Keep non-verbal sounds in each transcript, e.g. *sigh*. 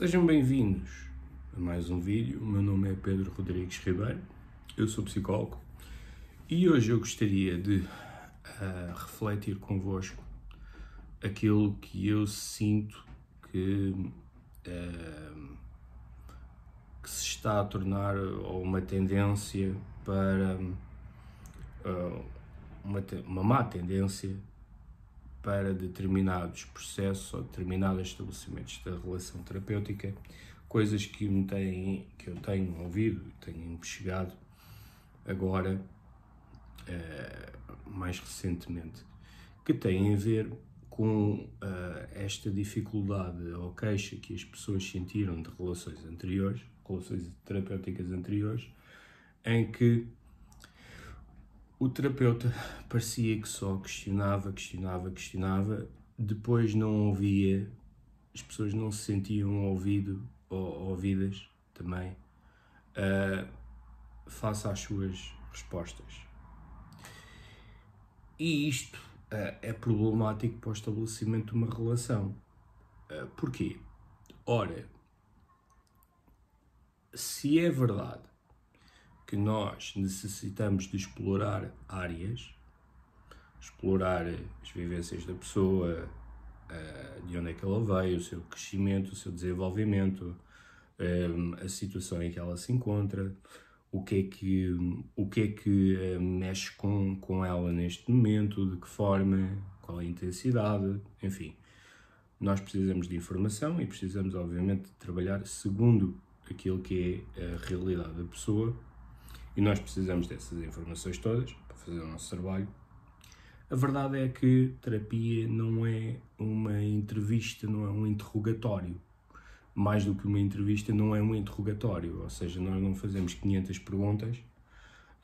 Sejam bem-vindos a mais um vídeo. O meu nome é Pedro Rodrigues Ribeiro, eu sou psicólogo e hoje eu gostaria de uh, refletir convosco aquilo que eu sinto que, uh, que se está a tornar uma tendência para uh, uma, uma má tendência para determinados processos ou determinados estabelecimentos da relação terapêutica, coisas que me têm, que eu tenho ouvido, tenho investigado agora, uh, mais recentemente, que têm a ver com uh, esta dificuldade ou queixa que as pessoas sentiram de relações anteriores, relações terapêuticas anteriores, em que o terapeuta *laughs* parecia que só questionava, questionava, questionava, depois não ouvia, as pessoas não se sentiam ouvido ou ouvidas também, uh, face às suas respostas. E isto uh, é problemático para o estabelecimento de uma relação. Uh, porquê? Ora, se é verdade que nós necessitamos de explorar áreas, explorar as vivências da pessoa, eh, de onde é que ela veio, o seu crescimento, o seu desenvolvimento, ehm, a situação em que ela se encontra, o que é que, o que, é que eh, mexe com, com ela neste momento, de que forma, qual a intensidade, enfim. Nós precisamos de informação e precisamos, obviamente, de trabalhar segundo aquilo que é a realidade da pessoa e nós precisamos dessas informações todas para fazer o nosso trabalho. A verdade é que terapia não é uma entrevista, não é um interrogatório. Mais do que uma entrevista, não é um interrogatório. Ou seja, nós não fazemos 500 perguntas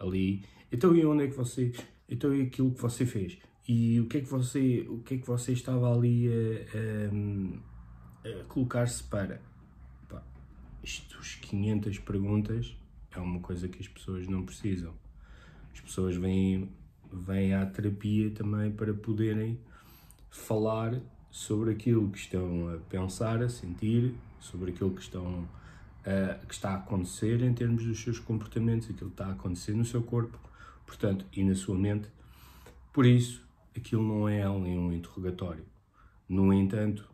ali. Então, e onde é que você. Então, e aquilo que você fez? E o que é que você, o que é que você estava ali a, a, a colocar-se para? Pá, isto, 500 perguntas é uma coisa que as pessoas não precisam. As pessoas vêm, vêm à terapia também para poderem falar sobre aquilo que estão a pensar, a sentir, sobre aquilo que, estão, a, que está a acontecer em termos dos seus comportamentos, aquilo que está a acontecer no seu corpo, portanto, e na sua mente. Por isso, aquilo não é além um interrogatório. No entanto,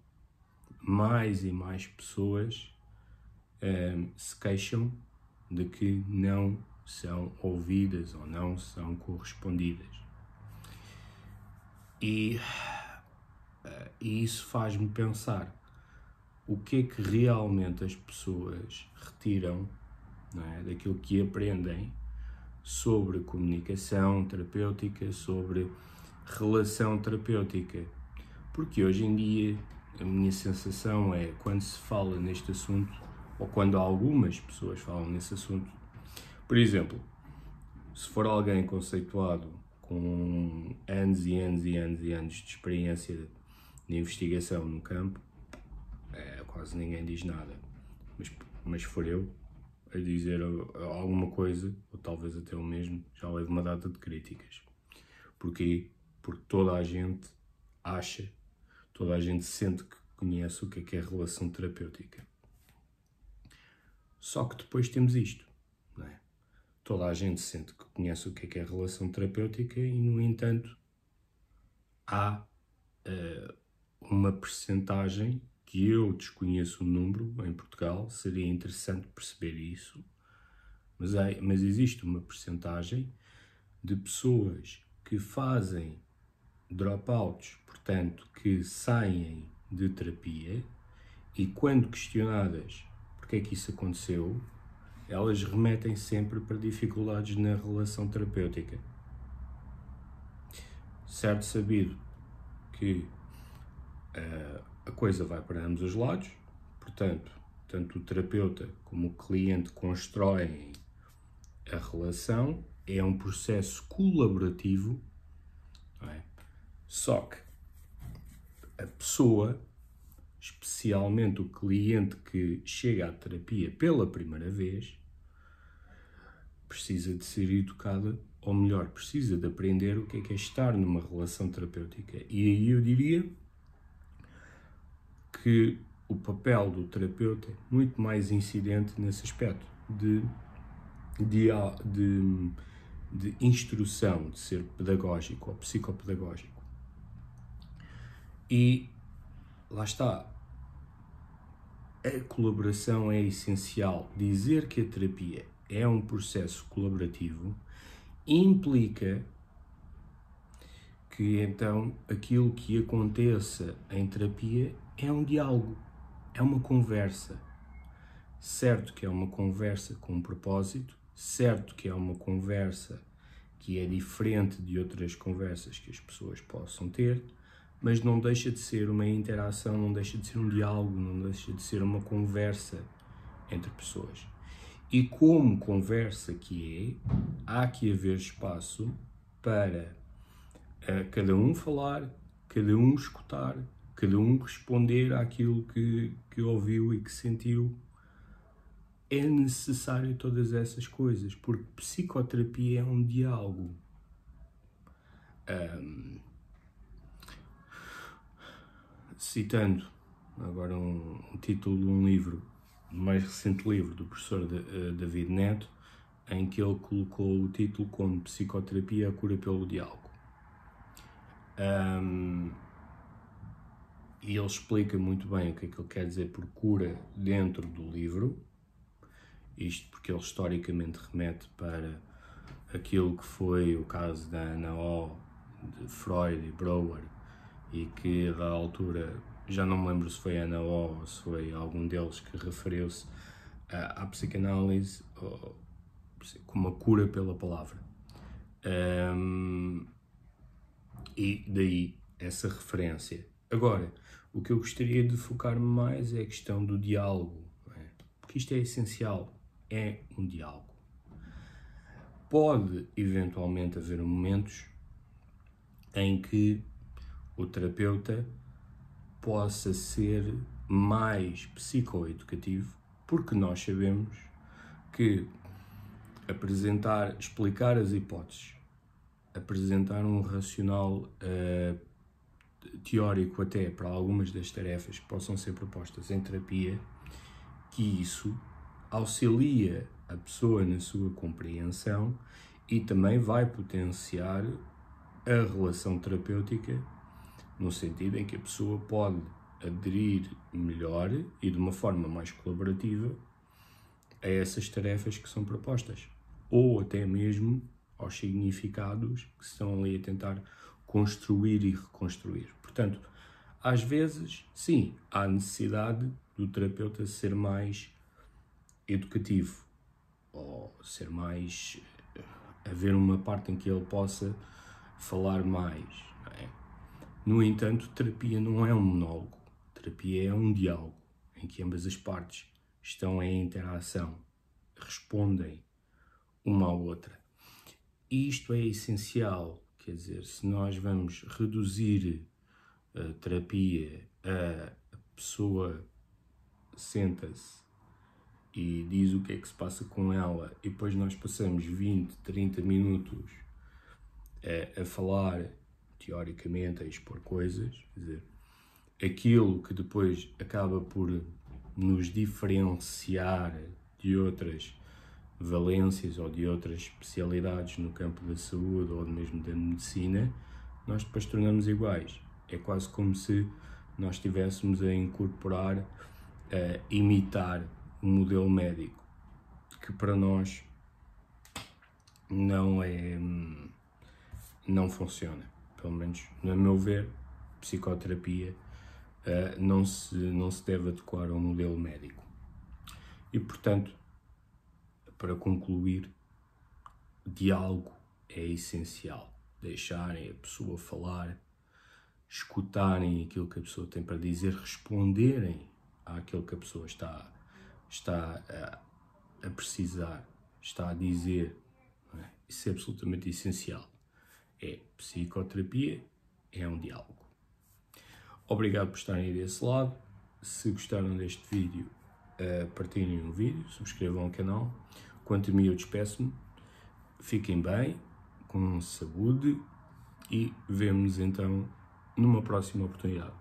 mais e mais pessoas um, eh, se queixam de que não são ouvidas ou não são correspondidas. E, eh, e isso faz-me pensar o que é que realmente as pessoas retiram é? daquilo que aprendem sobre comunicação terapêutica, sobre relação terapêutica. Porque hoje em dia a minha sensação é quando se fala neste assunto ou quando algumas pessoas falam nesse assunto. Por exemplo, se for alguém conceituado com anos e anos e anos e anos de experiência de investigação no campo, é, quase ninguém diz nada. Mas, mas for eu a dizer alguma coisa, ou talvez até o mesmo, já levo uma data de críticas. Porquê? Porque toda a gente acha, toda a gente sente que conhece o que é, que é relação terapêutica. Só que depois temos isto. É? Toda a gente sente que conhece o que é, que é relação terapêutica e, no entanto, há uh, uma percentagem que eu desconheço o número em Portugal, seria interessante perceber isso, mas, é, mas existe uma percentagem de pessoas que fazem dropouts, portanto, que saem de terapia e quando questionadas porque é que isso aconteceu, elas remetem sempre para dificuldades na relação terapêutica. Certo sabido que uh, a coisa vai para ambos os lados, portanto, tanto o terapeuta como o cliente constroem a relação, é um processo colaborativo, é? só que a pessoa especialmente o cliente que chega à terapia pela primeira vez, precisa de ser educado ou melhor, precisa de aprender o que é, que é estar numa relação terapêutica. E aí eu diria que o papel do terapeuta é muito mais incidente nesse aspecto de, de, de, de instrução, de ser pedagógico ou psicopedagógico. E lá está, a colaboração é essencial. Dizer que a terapia é um processo colaborativo implica que então aquilo que aconteça em terapia é um diálogo, é uma conversa. Certo que é uma conversa com um propósito, certo que é uma conversa que é diferente de outras conversas que as pessoas possam ter, mas não deixa de ser uma interação, não deixa de ser um diálogo, não deixa de ser uma conversa entre pessoas. E como conversa que é, há que haver espaço para uh, cada um falar, cada um escutar, cada um responder àquilo que, que ouviu e que sentiu. É necessário todas essas coisas, porque psicoterapia é um diálogo. Um, citando agora um, um, título de um livro, um mais recente livro do professor de, uh, David Neto, em que ele colocou o título como Psicoterapia a cura pelo diálogo. Um, e ele explica muito bem o que é que ele quer dizer por cura dentro do livro, isto porque ele historicamente remete para aquilo que foi o caso da Ana O, de Freud e Brouwer, e que da altura, já não me lembro se foi Ana O ou se foi algum deles que referiu-se à, à psicanálise ou, como uma cura pela palavra. Um, e daí essa referência. Agora, o que eu gostaria de focar mais é a questão do diálogo, é? porque isto é essencial, é um diálogo. Pode eventualmente haver momentos em que o terapeuta possa ser mais psicoeducativo, porque nós sabemos que apresentar, explicar as hipóteses, apresentar um racional uh, teórico até para algumas das tarefas que possam ser propostas em terapia, que isso auxilia a pessoa na sua compreensão e também vai potenciar a relação terapêutica no sentido em que a pessoa pode aderir melhor e de uma forma mais colaborativa a essas tarefas que são propostas, ou até mesmo aos significados que estão ali a tentar construir e reconstruir. Portanto, às vezes, sim, há necessidade do terapeuta ser mais educativo ou ser mais eh, haver uma parte em que ele possa falar mais no entanto, terapia não é um monólogo, terapia é um diálogo em que ambas as partes estão em interação, respondem uma à outra. Isto é essencial, quer dizer, se nós vamos reduzir a eh, terapia a pessoa senta-se e diz o que é que se passa com ela e depois nós passamos 20, 30 minutos a, eh, a falar teoricamente a expor coisas, quer dizer, aquilo que depois acaba por nos diferenciar de outras valências ou de outras especialidades no campo da saúde ou mesmo da medicina, nós depois tornamos iguais. É quase como se nós estivéssemos a incorporar, a imitar um modelo médico que para nós não é hum, não funciona pelo menos no meu ver, psicoterapia uh, não, se, não se deve adequar ao modelo médico. E portanto, para concluir, diálogo é essencial. Deixarem a pessoa falar, escutarem aquilo que a pessoa tem para dizer, responderem àquilo que a pessoa está, está a, eh, a precisar, está a dizer. É? Isso é absolutamente essencial é psicoterapia, é um diálogo. Obrigado por estarem desse lado. Se gostaram deste vídeo, eh, partilhem o vídeo, subscrevam o canal. Quanto a mim, eu despeço-me. Fiquem bem, com saúde e vemos então numa próxima oportunidade.